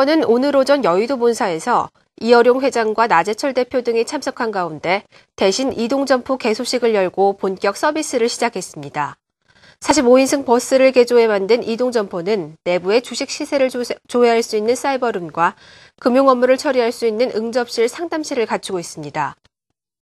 허는 오늘 오전 여의도 본사에서 이어룡 회장과 나재철 대표 등이 참석한 가운데 대신 이동점포 개소식을 열고 본격 서비스를 시작했습니다. 45인승 버스를 개조해 만든 이동점포는 내부의 주식 시세를 조회할 수 있는 사이버룸과 금융 업무를 처리할 수 있는 응접실 상담실을 갖추고 있습니다.